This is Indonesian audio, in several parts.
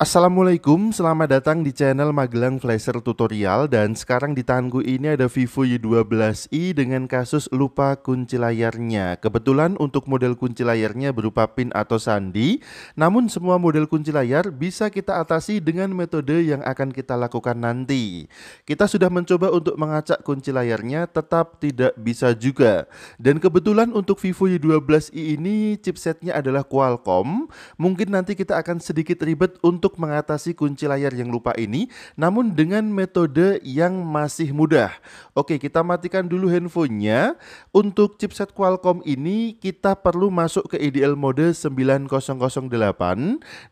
Assalamualaikum, selamat datang di channel Magelang Flasher Tutorial dan sekarang di tanganku ini ada Vivo Y12i dengan kasus lupa kunci layarnya. Kebetulan untuk model kunci layarnya berupa pin atau sandi, namun semua model kunci layar bisa kita atasi dengan metode yang akan kita lakukan nanti. Kita sudah mencoba untuk mengacak kunci layarnya tetap tidak bisa juga. Dan kebetulan untuk Vivo Y12i ini chipsetnya adalah Qualcomm, mungkin nanti kita akan sedikit ribet untuk untuk mengatasi kunci layar yang lupa ini, namun dengan metode yang masih mudah. Oke, kita matikan dulu handphonenya. Untuk chipset Qualcomm ini, kita perlu masuk ke IDL mode 9008,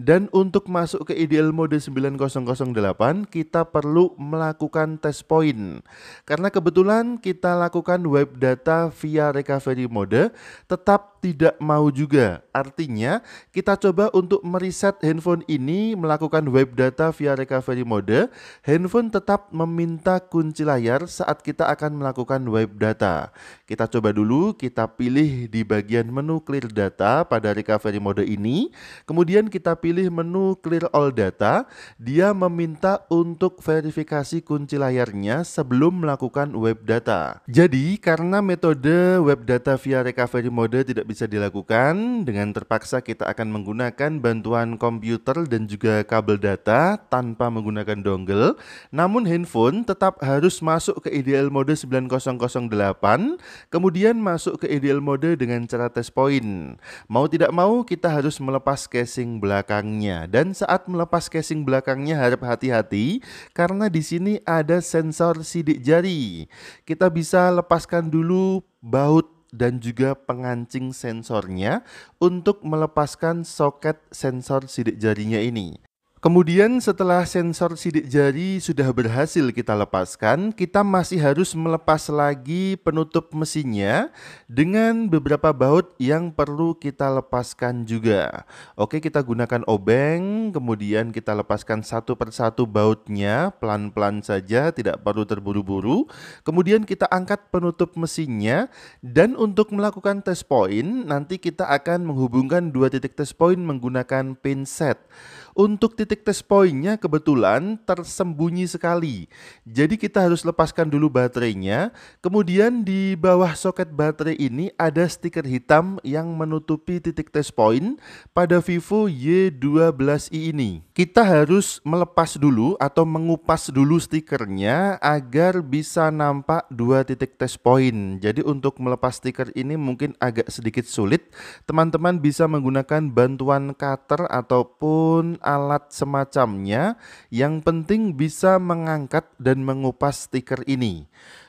dan untuk masuk ke IDL mode 9008, kita perlu melakukan test point. Karena kebetulan kita lakukan web data via recovery mode, tetap tidak mau juga. Artinya, kita coba untuk meriset handphone ini melakukan web data via recovery mode. Handphone tetap meminta kunci layar saat kita akan melakukan web data. Kita coba dulu, kita pilih di bagian menu clear data pada recovery mode ini. Kemudian kita pilih menu clear all data. Dia meminta untuk verifikasi kunci layarnya sebelum melakukan web data. Jadi, karena metode web data via recovery mode tidak bisa bisa dilakukan dengan terpaksa kita akan menggunakan bantuan komputer dan juga kabel data tanpa menggunakan dongle. Namun handphone tetap harus masuk ke ideal mode 9008, kemudian masuk ke ideal mode dengan cara test point. Mau tidak mau kita harus melepas casing belakangnya dan saat melepas casing belakangnya harap hati-hati karena di sini ada sensor sidik jari. Kita bisa lepaskan dulu baut dan juga pengancing sensornya untuk melepaskan soket sensor sidik jarinya ini. Kemudian setelah sensor sidik jari sudah berhasil kita lepaskan, kita masih harus melepas lagi penutup mesinnya dengan beberapa baut yang perlu kita lepaskan juga. Oke, kita gunakan obeng, kemudian kita lepaskan satu persatu bautnya, pelan-pelan saja, tidak perlu terburu-buru. Kemudian kita angkat penutup mesinnya, dan untuk melakukan test point, nanti kita akan menghubungkan dua titik test point menggunakan pinset. Untuk titik test pointnya kebetulan tersembunyi sekali. Jadi kita harus lepaskan dulu baterainya. Kemudian di bawah soket baterai ini ada stiker hitam yang menutupi titik test point pada Vivo Y12i ini. Kita harus melepas dulu atau mengupas dulu stikernya agar bisa nampak dua titik test point. Jadi untuk melepas stiker ini mungkin agak sedikit sulit. Teman-teman bisa menggunakan bantuan cutter ataupun alat semacamnya yang penting bisa mengangkat dan mengupas stiker ini.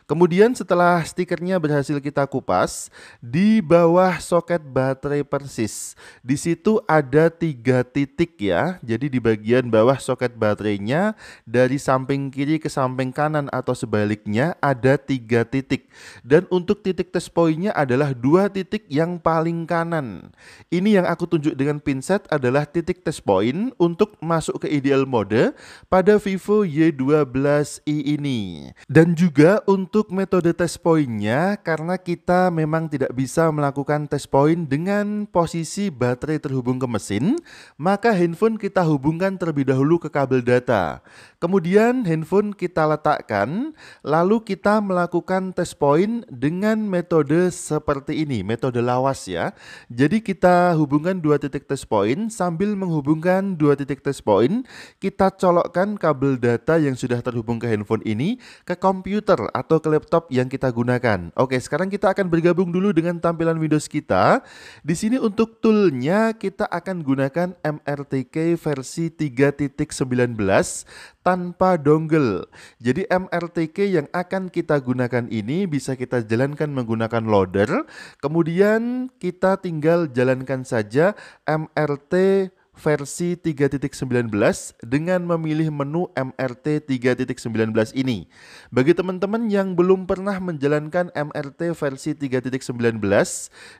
Kemudian setelah stikernya berhasil kita kupas, di bawah soket baterai persis, di situ ada tiga titik ya. Jadi di bagian bawah soket baterainya dari samping kiri ke samping kanan atau sebaliknya ada tiga titik. Dan untuk titik test pointnya adalah dua titik yang paling kanan. Ini yang aku tunjuk dengan pinset adalah titik test point untuk masuk ke ideal mode pada Vivo Y12i ini. Dan juga untuk untuk metode tes poinnya, karena kita memang tidak bisa melakukan tes poin dengan posisi baterai terhubung ke mesin, maka handphone kita hubungkan terlebih dahulu ke kabel data. Kemudian handphone kita letakkan, lalu kita melakukan tes poin dengan metode seperti ini, metode lawas ya. Jadi kita hubungkan dua titik tes poin, sambil menghubungkan dua titik tes poin, kita colokkan kabel data yang sudah terhubung ke handphone ini ke komputer atau ke ke laptop yang kita gunakan. Oke, sekarang kita akan bergabung dulu dengan tampilan Windows kita. Di sini untuk toolnya kita akan gunakan MRTK versi 3.19 tanpa dongle. Jadi MRTK yang akan kita gunakan ini bisa kita jalankan menggunakan loader. Kemudian kita tinggal jalankan saja MRT versi 3.19 dengan memilih menu MRT 3.19 ini. Bagi teman-teman yang belum pernah menjalankan MRT versi 3.19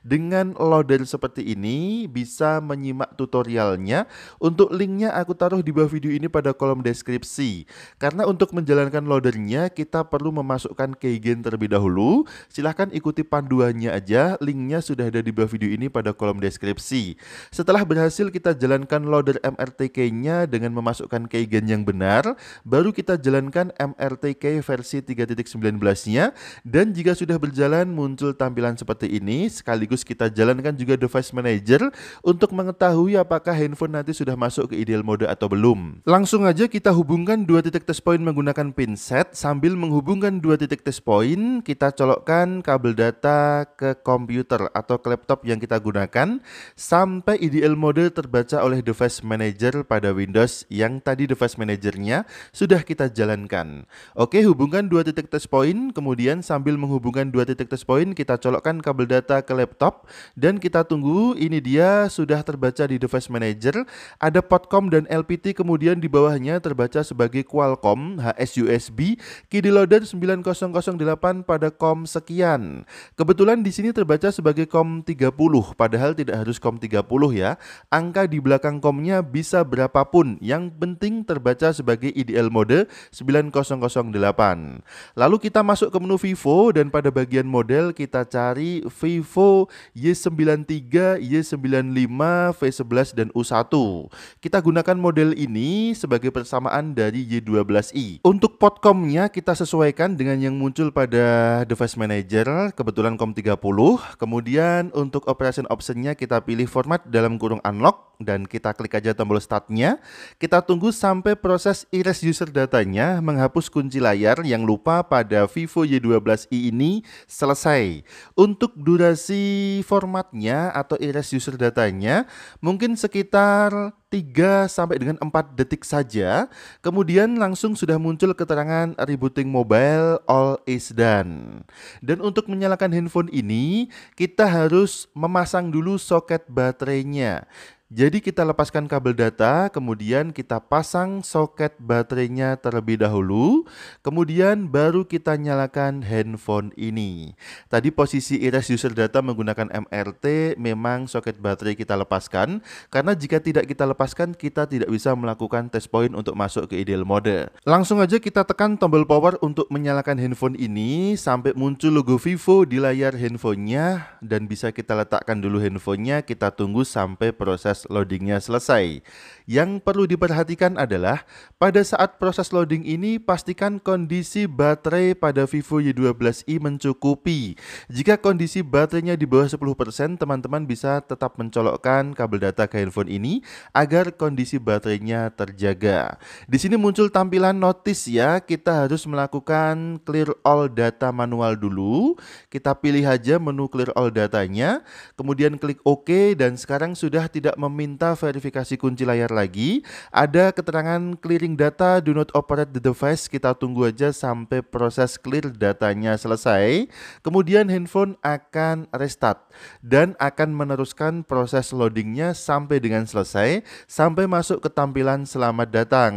dengan loader seperti ini bisa menyimak tutorialnya. Untuk linknya aku taruh di bawah video ini pada kolom deskripsi. Karena untuk menjalankan loadernya kita perlu memasukkan keygen terlebih dahulu. Silahkan ikuti panduannya aja, linknya sudah ada di bawah video ini pada kolom deskripsi. Setelah berhasil kita jalankan jalankan loader MRTK-nya dengan memasukkan keygen yang benar, baru kita jalankan MRTK versi 3.19-nya, dan jika sudah berjalan muncul tampilan seperti ini, sekaligus kita jalankan juga device manager untuk mengetahui apakah handphone nanti sudah masuk ke ideal mode atau belum. Langsung aja kita hubungkan dua titik test point menggunakan pinset, sambil menghubungkan dua titik test point, kita colokkan kabel data ke komputer atau ke laptop yang kita gunakan, sampai ideal mode terbaca oleh oleh device manager pada Windows yang tadi device manajernya sudah kita jalankan. Oke, hubungkan dua titik test point, kemudian sambil menghubungkan dua titik test point kita colokkan kabel data ke laptop dan kita tunggu ini dia sudah terbaca di device manager, ada potcom dan LPT kemudian di bawahnya terbaca sebagai Qualcomm HSUSB USB KD loader 9008 pada COM sekian. Kebetulan di sini terbaca sebagai COM 30 padahal tidak harus COM 30 ya. Angka di belakang kangkomnya bisa berapapun, yang penting terbaca sebagai IDL mode 9008. Lalu kita masuk ke menu Vivo dan pada bagian model kita cari Vivo Y93, Y95, V11 dan U1. Kita gunakan model ini sebagai persamaan dari Y12i. Untuk potkomnya kita sesuaikan dengan yang muncul pada device manager, kebetulan COM30. Kemudian untuk operation optionnya kita pilih format dalam kurung unlock dan kita klik aja tombol startnya. Kita tunggu sampai proses erase user datanya menghapus kunci layar yang lupa pada Vivo Y12i ini selesai. Untuk durasi formatnya atau erase user datanya mungkin sekitar 3 sampai dengan 4 detik saja. Kemudian langsung sudah muncul keterangan rebooting mobile all is done. Dan untuk menyalakan handphone ini, kita harus memasang dulu soket baterainya. Jadi kita lepaskan kabel data, kemudian kita pasang soket baterainya terlebih dahulu, kemudian baru kita nyalakan handphone ini. Tadi posisi erase user data menggunakan MRT, memang soket baterai kita lepaskan, karena jika tidak kita lepaskan, kita tidak bisa melakukan test point untuk masuk ke ideal mode. Langsung aja kita tekan tombol power untuk menyalakan handphone ini, sampai muncul logo Vivo di layar handphonenya, dan bisa kita letakkan dulu handphonenya, kita tunggu sampai proses loadingnya selesai. Yang perlu diperhatikan adalah pada saat proses loading ini pastikan kondisi baterai pada Vivo Y12i mencukupi. Jika kondisi baterainya di bawah 10%, teman-teman bisa tetap mencolokkan kabel data ke handphone ini agar kondisi baterainya terjaga. Di sini muncul tampilan notis ya, kita harus melakukan clear all data manual dulu. Kita pilih aja menu clear all datanya, kemudian klik OK dan sekarang sudah tidak meminta verifikasi kunci layar lagi ada keterangan clearing data do not operate the device kita tunggu aja sampai proses clear datanya selesai kemudian handphone akan restart dan akan meneruskan proses loadingnya sampai dengan selesai sampai masuk ke tampilan selamat datang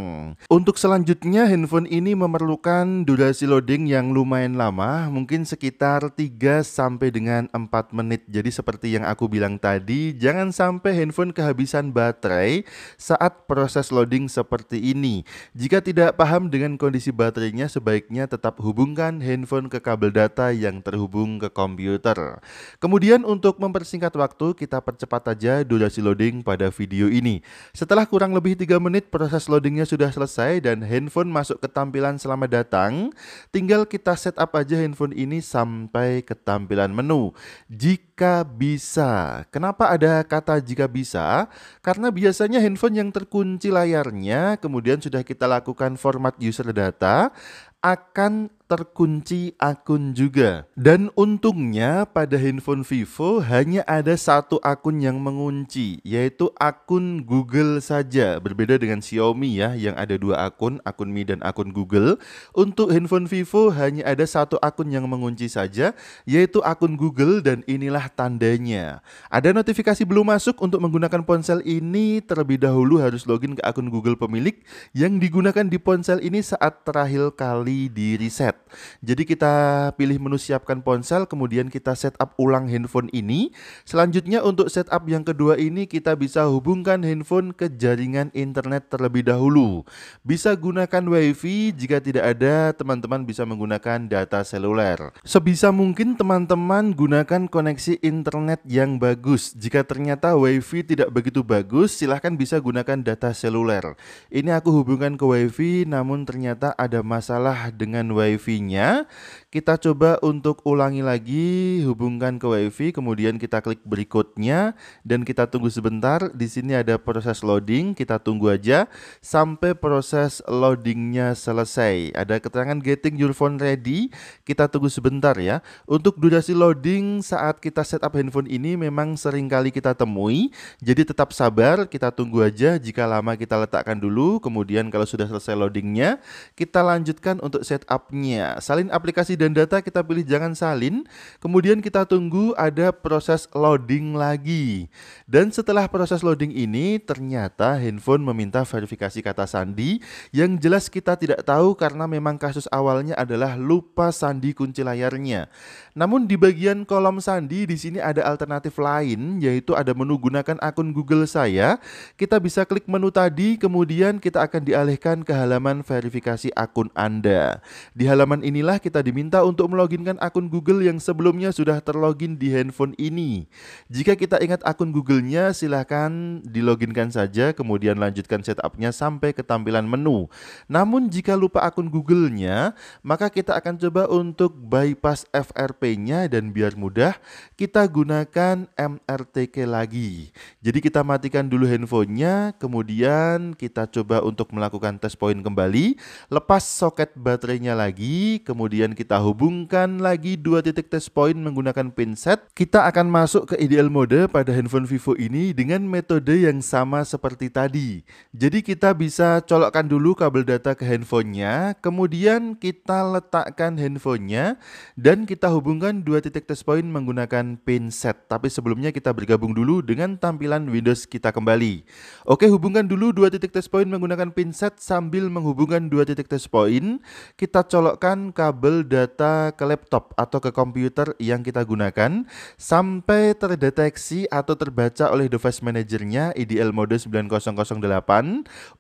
untuk selanjutnya handphone ini memerlukan durasi loading yang lumayan lama mungkin sekitar 3 sampai dengan 4 menit jadi seperti yang aku bilang tadi jangan sampai handphone kehabisan baterai saat proses loading seperti ini. Jika tidak paham dengan kondisi baterainya, sebaiknya tetap hubungkan handphone ke kabel data yang terhubung ke komputer. Kemudian untuk mempersingkat waktu, kita percepat aja durasi loading pada video ini. Setelah kurang lebih 3 menit proses loadingnya sudah selesai dan handphone masuk ke tampilan selamat datang, tinggal kita setup aja handphone ini sampai ke tampilan menu. Jika jika bisa. Kenapa ada kata jika bisa? Karena biasanya handphone yang terkunci layarnya, kemudian sudah kita lakukan format user data, akan terkunci akun juga. Dan untungnya pada handphone Vivo hanya ada satu akun yang mengunci, yaitu akun Google saja. Berbeda dengan Xiaomi ya, yang ada dua akun, akun Mi dan akun Google. Untuk handphone Vivo hanya ada satu akun yang mengunci saja, yaitu akun Google dan inilah tandanya. Ada notifikasi belum masuk untuk menggunakan ponsel ini, terlebih dahulu harus login ke akun Google pemilik yang digunakan di ponsel ini saat terakhir kali di reset. Jadi kita pilih menu siapkan ponsel, kemudian kita setup ulang handphone ini. Selanjutnya untuk setup yang kedua ini kita bisa hubungkan handphone ke jaringan internet terlebih dahulu. Bisa gunakan WiFi, jika tidak ada teman-teman bisa menggunakan data seluler. Sebisa mungkin teman-teman gunakan koneksi internet yang bagus. Jika ternyata WiFi tidak begitu bagus, silahkan bisa gunakan data seluler. Ini aku hubungkan ke WiFi, namun ternyata ada masalah dengan WiFi WiFi-nya. Kita coba untuk ulangi lagi, hubungkan ke WiFi, kemudian kita klik berikutnya dan kita tunggu sebentar. Di sini ada proses loading, kita tunggu aja sampai proses loadingnya selesai. Ada keterangan getting your phone ready, kita tunggu sebentar ya. Untuk durasi loading saat kita setup handphone ini memang seringkali kita temui, jadi tetap sabar, kita tunggu aja jika lama kita letakkan dulu, kemudian kalau sudah selesai loadingnya, kita lanjutkan untuk setupnya Iya, salin aplikasi dan data kita pilih jangan salin, kemudian kita tunggu ada proses loading lagi. Dan setelah proses loading ini, ternyata handphone meminta verifikasi kata sandi yang jelas kita tidak tahu karena memang kasus awalnya adalah lupa sandi kunci layarnya. Namun di bagian kolom sandi di sini ada alternatif lain yaitu ada menu gunakan akun Google saya. Kita bisa klik menu tadi kemudian kita akan dialihkan ke halaman verifikasi akun Anda. Di halaman inilah kita diminta untuk meloginkan akun Google yang sebelumnya sudah terlogin di handphone ini. Jika kita ingat akun Google-nya, silahkan diloginkan saja, kemudian lanjutkan setupnya sampai ke tampilan menu. Namun jika lupa akun Google-nya, maka kita akan coba untuk bypass FRP-nya dan biar mudah, kita gunakan MRTK lagi. Jadi kita matikan dulu handphonenya, kemudian kita coba untuk melakukan tes poin kembali, lepas soket baterainya lagi, kemudian kita hubungkan lagi dua titik test point menggunakan pinset. Kita akan masuk ke ideal mode pada handphone Vivo ini dengan metode yang sama seperti tadi. Jadi kita bisa colokkan dulu kabel data ke handphonenya, kemudian kita letakkan handphonenya, dan kita hubungkan dua titik test point menggunakan pinset. Tapi sebelumnya kita bergabung dulu dengan tampilan Windows kita kembali. Oke, hubungkan dulu dua titik test point menggunakan pinset sambil menghubungkan dua titik test point. Kita colok kabel data ke laptop atau ke komputer yang kita gunakan sampai terdeteksi atau terbaca oleh device manajernya IDL mode 9008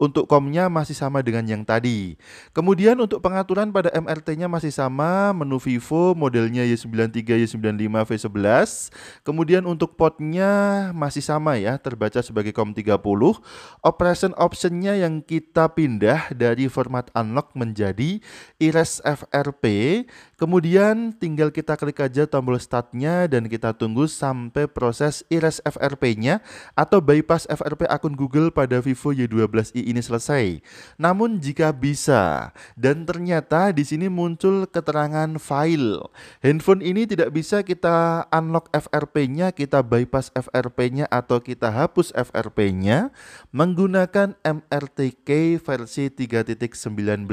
untuk komnya masih sama dengan yang tadi. Kemudian untuk pengaturan pada MRT-nya masih sama menu Vivo modelnya Y93, Y95, V11. Kemudian untuk portnya masih sama ya terbaca sebagai COM30. Operation optionnya yang kita pindah dari format unlock menjadi IRES FRP, kemudian tinggal kita klik aja tombol startnya dan kita tunggu sampai proses iris FRP-nya atau bypass FRP akun Google pada Vivo Y12i ini selesai. Namun jika bisa, dan ternyata di sini muncul keterangan file. Handphone ini tidak bisa kita unlock FRP-nya, kita bypass FRP-nya atau kita hapus FRP-nya menggunakan MRTK versi 3.19.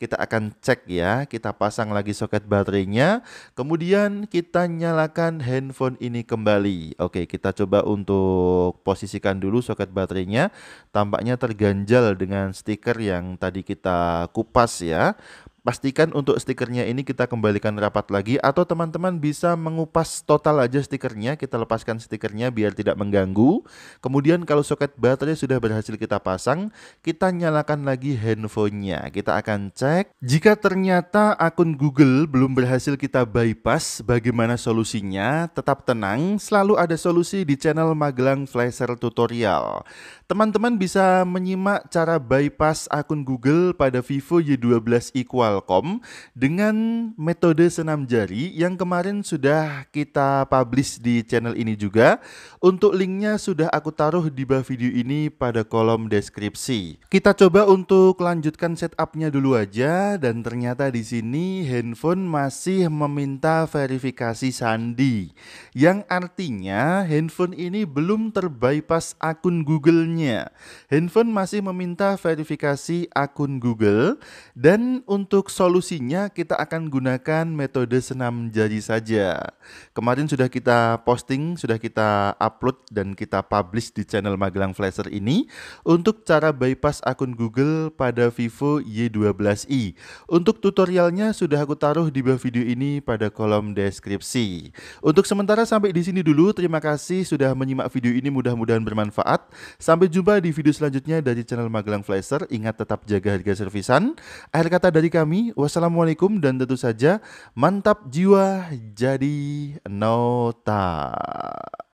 Kita akan cek cek ya. Kita pasang lagi soket baterainya. Kemudian kita nyalakan handphone ini kembali. Oke, kita coba untuk posisikan dulu soket baterainya. Tampaknya terganjal dengan stiker yang tadi kita kupas ya. Pastikan untuk stikernya ini kita kembalikan rapat lagi atau teman-teman bisa mengupas total aja stikernya, kita lepaskan stikernya biar tidak mengganggu. Kemudian kalau soket baterai sudah berhasil kita pasang, kita nyalakan lagi handphonenya. Kita akan cek jika ternyata akun Google belum berhasil kita bypass, bagaimana solusinya? Tetap tenang, selalu ada solusi di channel Magelang Flasher Tutorial. Teman-teman bisa menyimak cara bypass akun Google pada Vivo Y12 Equal Qualcomm dengan metode senam jari yang kemarin sudah kita publish di channel ini juga. Untuk linknya sudah aku taruh di bawah video ini pada kolom deskripsi. Kita coba untuk lanjutkan setupnya dulu aja dan ternyata di sini handphone masih meminta verifikasi sandi yang artinya handphone ini belum terbypass akun Google-nya. Handphone masih meminta verifikasi akun Google dan untuk untuk solusinya kita akan gunakan metode senam jari saja. Kemarin sudah kita posting, sudah kita upload dan kita publish di channel Magelang Flasher ini untuk cara bypass akun Google pada Vivo Y12i. Untuk tutorialnya sudah aku taruh di bawah video ini pada kolom deskripsi. Untuk sementara sampai di sini dulu. Terima kasih sudah menyimak video ini mudah-mudahan bermanfaat. Sampai jumpa di video selanjutnya dari channel Magelang Flasher. Ingat tetap jaga harga servisan. Akhir kata dari kami kami. Wassalamualaikum dan tentu saja mantap jiwa jadi nota.